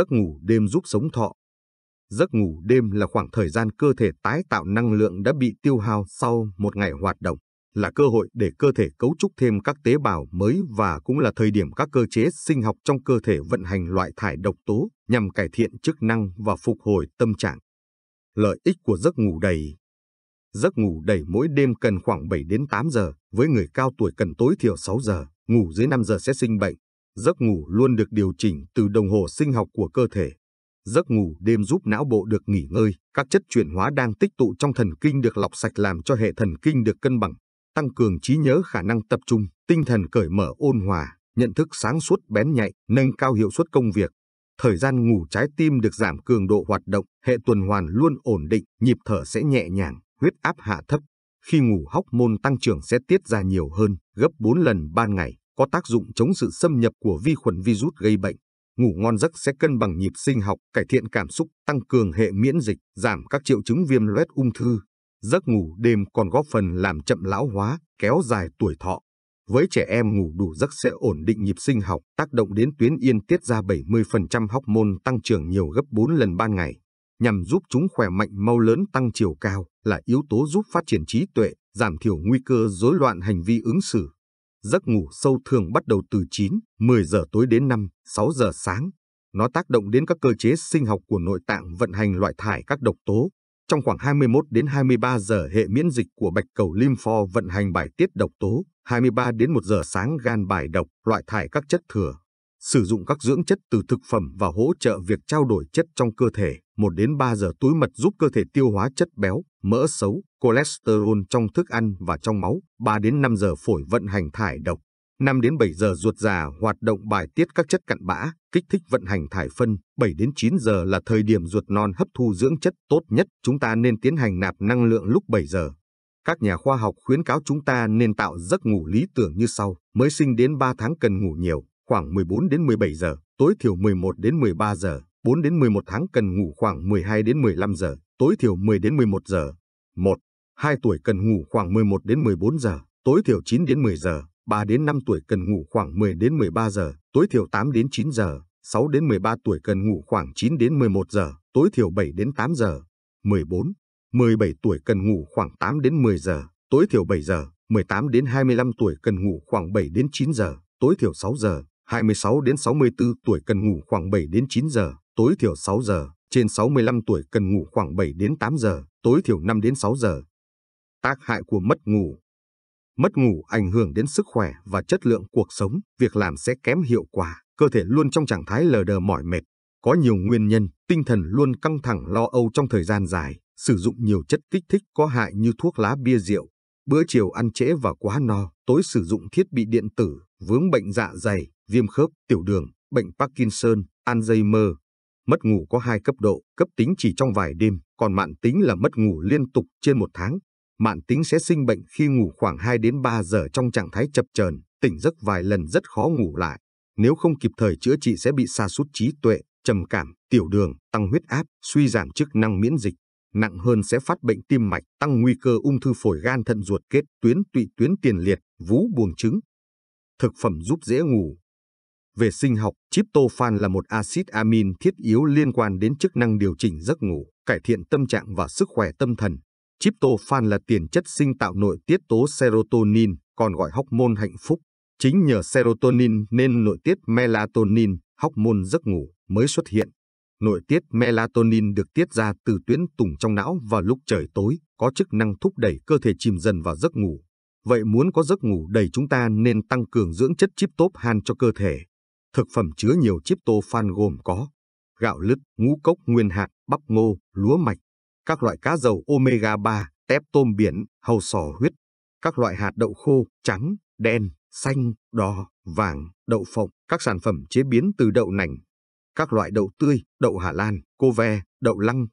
Giấc ngủ đêm giúp sống thọ. Giấc ngủ đêm là khoảng thời gian cơ thể tái tạo năng lượng đã bị tiêu hao sau một ngày hoạt động, là cơ hội để cơ thể cấu trúc thêm các tế bào mới và cũng là thời điểm các cơ chế sinh học trong cơ thể vận hành loại thải độc tố nhằm cải thiện chức năng và phục hồi tâm trạng. Lợi ích của giấc ngủ đầy Giấc ngủ đầy mỗi đêm cần khoảng 7 đến 8 giờ, với người cao tuổi cần tối thiểu 6 giờ, ngủ dưới 5 giờ sẽ sinh bệnh, Giấc ngủ luôn được điều chỉnh từ đồng hồ sinh học của cơ thể. Giấc ngủ đêm giúp não bộ được nghỉ ngơi, các chất chuyển hóa đang tích tụ trong thần kinh được lọc sạch làm cho hệ thần kinh được cân bằng, tăng cường trí nhớ khả năng tập trung, tinh thần cởi mở ôn hòa, nhận thức sáng suốt bén nhạy, nâng cao hiệu suất công việc. Thời gian ngủ trái tim được giảm cường độ hoạt động, hệ tuần hoàn luôn ổn định, nhịp thở sẽ nhẹ nhàng, huyết áp hạ thấp. Khi ngủ hóc môn tăng trưởng sẽ tiết ra nhiều hơn, gấp 4 lần ban ngày có tác dụng chống sự xâm nhập của vi khuẩn virus gây bệnh. Ngủ ngon giấc sẽ cân bằng nhịp sinh học, cải thiện cảm xúc, tăng cường hệ miễn dịch, giảm các triệu chứng viêm loét ung thư. Giấc ngủ đêm còn góp phần làm chậm lão hóa, kéo dài tuổi thọ. Với trẻ em ngủ đủ giấc sẽ ổn định nhịp sinh học, tác động đến tuyến yên tiết ra 70% hóc môn tăng trưởng nhiều gấp 4 lần ban ngày, nhằm giúp chúng khỏe mạnh mau lớn tăng chiều cao là yếu tố giúp phát triển trí tuệ, giảm thiểu nguy cơ rối loạn hành vi ứng xử. Giấc ngủ sâu thường bắt đầu từ 9, 10 giờ tối đến 5, 6 giờ sáng. Nó tác động đến các cơ chế sinh học của nội tạng vận hành loại thải các độc tố. Trong khoảng 21 đến 23 giờ hệ miễn dịch của bạch cầu lympho vận hành bài tiết độc tố, 23 đến 1 giờ sáng gan bài độc, loại thải các chất thừa. Sử dụng các dưỡng chất từ thực phẩm và hỗ trợ việc trao đổi chất trong cơ thể, 1 đến 3 giờ túi mật giúp cơ thể tiêu hóa chất béo, mỡ xấu, cholesterol trong thức ăn và trong máu, 3 đến 5 giờ phổi vận hành thải độc, 5 đến 7 giờ ruột già hoạt động bài tiết các chất cặn bã, kích thích vận hành thải phân, 7 đến 9 giờ là thời điểm ruột non hấp thu dưỡng chất tốt nhất, chúng ta nên tiến hành nạp năng lượng lúc 7 giờ. Các nhà khoa học khuyến cáo chúng ta nên tạo giấc ngủ lý tưởng như sau, mới sinh đến 3 tháng cần ngủ nhiều, khoảng 14 đến 17 giờ, tối thiểu 11 đến 13 giờ. 4 đến 11 tháng cần ngủ khoảng 12 đến 15 giờ, tối thiểu 10 đến 11 giờ. 1. 2 tuổi cần ngủ khoảng 11 đến 14 giờ, tối thiểu 9 đến 10 giờ. 3 đến 5 tuổi cần ngủ khoảng 10 đến 13 giờ, tối thiểu 8 đến 9 giờ. 6 đến 13 tuổi cần ngủ khoảng 9 đến 11 giờ, tối thiểu 7 đến 8 giờ. 14. 17 tuổi cần ngủ khoảng 8 đến 10 giờ, tối thiểu 7 giờ. 18 đến 25 tuổi cần ngủ khoảng 7 đến 9 giờ, tối thiểu 6 giờ. 26 đến 64 tuổi cần ngủ khoảng 7 đến 9 giờ, tối thiểu 6 giờ, trên 65 tuổi cần ngủ khoảng 7 đến 8 giờ, tối thiểu 5 đến 6 giờ. Tác hại của mất ngủ Mất ngủ ảnh hưởng đến sức khỏe và chất lượng cuộc sống, việc làm sẽ kém hiệu quả, cơ thể luôn trong trạng thái lờ đờ mỏi mệt. Có nhiều nguyên nhân, tinh thần luôn căng thẳng lo âu trong thời gian dài, sử dụng nhiều chất kích thích có hại như thuốc lá bia rượu, bữa chiều ăn trễ và quá no, tối sử dụng thiết bị điện tử, vướng bệnh dạ dày, viêm khớp, tiểu đường, bệnh Parkinson, Alzheimer, Mất ngủ có hai cấp độ, cấp tính chỉ trong vài đêm, còn mạn tính là mất ngủ liên tục trên một tháng. Mạn tính sẽ sinh bệnh khi ngủ khoảng 2 đến 3 giờ trong trạng thái chập chờn, tỉnh giấc vài lần rất khó ngủ lại. Nếu không kịp thời chữa trị sẽ bị sa sút trí tuệ, trầm cảm, tiểu đường, tăng huyết áp, suy giảm chức năng miễn dịch. Nặng hơn sẽ phát bệnh tim mạch, tăng nguy cơ ung thư phổi gan thận ruột kết, tuyến tụy tuyến tiền liệt, vú buồng trứng. Thực phẩm giúp dễ ngủ, về sinh học, tryptophan là một axit amin thiết yếu liên quan đến chức năng điều chỉnh giấc ngủ, cải thiện tâm trạng và sức khỏe tâm thần. Tryptophan là tiền chất sinh tạo nội tiết tố serotonin, còn gọi hormone hạnh phúc. Chính nhờ serotonin nên nội tiết melatonin, hormone giấc ngủ, mới xuất hiện. Nội tiết melatonin được tiết ra từ tuyến tùng trong não vào lúc trời tối, có chức năng thúc đẩy cơ thể chìm dần vào giấc ngủ. Vậy muốn có giấc ngủ đầy chúng ta nên tăng cường dưỡng chất tryptophan cho cơ thể. Thực phẩm chứa nhiều chip tryptophan gồm có gạo lứt, ngũ cốc nguyên hạt, bắp ngô, lúa mạch, các loại cá dầu omega 3, tép tôm biển, hầu sò huyết, các loại hạt đậu khô, trắng, đen, xanh, đỏ, vàng, đậu phộng, các sản phẩm chế biến từ đậu nành, các loại đậu tươi, đậu Hà Lan, cô ve, đậu lăng,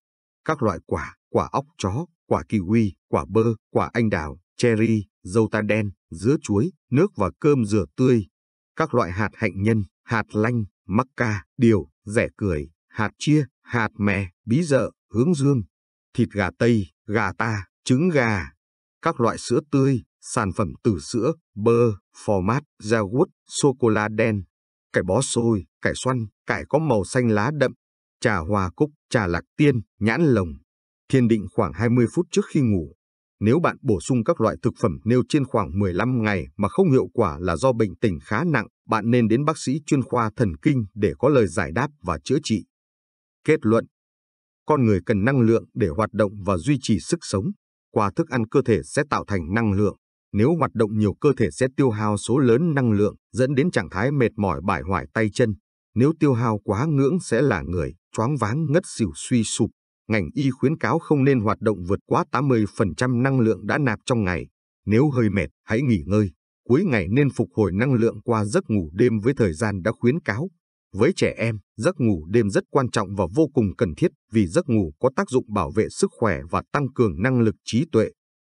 các loại quả, quả óc chó, quả kiwi, quả bơ, quả anh đào, cherry, dâu ta đen, dứa chuối, nước và cơm dừa tươi, các loại hạt hạnh nhân, hạt lanh, mắc ca, điều, rẻ cười, hạt chia, hạt mè, bí dợ, hướng dương, thịt gà tây, gà ta, trứng gà, các loại sữa tươi, sản phẩm từ sữa, bơ, phò mát, da gút, sô-cô-la đen, cải bó xôi, cải xoăn, cải có màu xanh lá đậm, trà hoa cúc, trà lạc tiên, nhãn lồng. thiên định khoảng 20 phút trước khi ngủ. Nếu bạn bổ sung các loại thực phẩm nêu trên khoảng 15 ngày mà không hiệu quả là do bệnh tình khá nặng, bạn nên đến bác sĩ chuyên khoa thần kinh để có lời giải đáp và chữa trị. Kết luận Con người cần năng lượng để hoạt động và duy trì sức sống. Qua thức ăn cơ thể sẽ tạo thành năng lượng. Nếu hoạt động nhiều cơ thể sẽ tiêu hao số lớn năng lượng, dẫn đến trạng thái mệt mỏi bại hoại tay chân. Nếu tiêu hao quá ngưỡng sẽ là người, choáng váng ngất xỉu suy sụp, ngành y khuyến cáo không nên hoạt động vượt quá 80% năng lượng đã nạp trong ngày. Nếu hơi mệt, hãy nghỉ ngơi. Cuối ngày nên phục hồi năng lượng qua giấc ngủ đêm với thời gian đã khuyến cáo. Với trẻ em, giấc ngủ đêm rất quan trọng và vô cùng cần thiết vì giấc ngủ có tác dụng bảo vệ sức khỏe và tăng cường năng lực trí tuệ.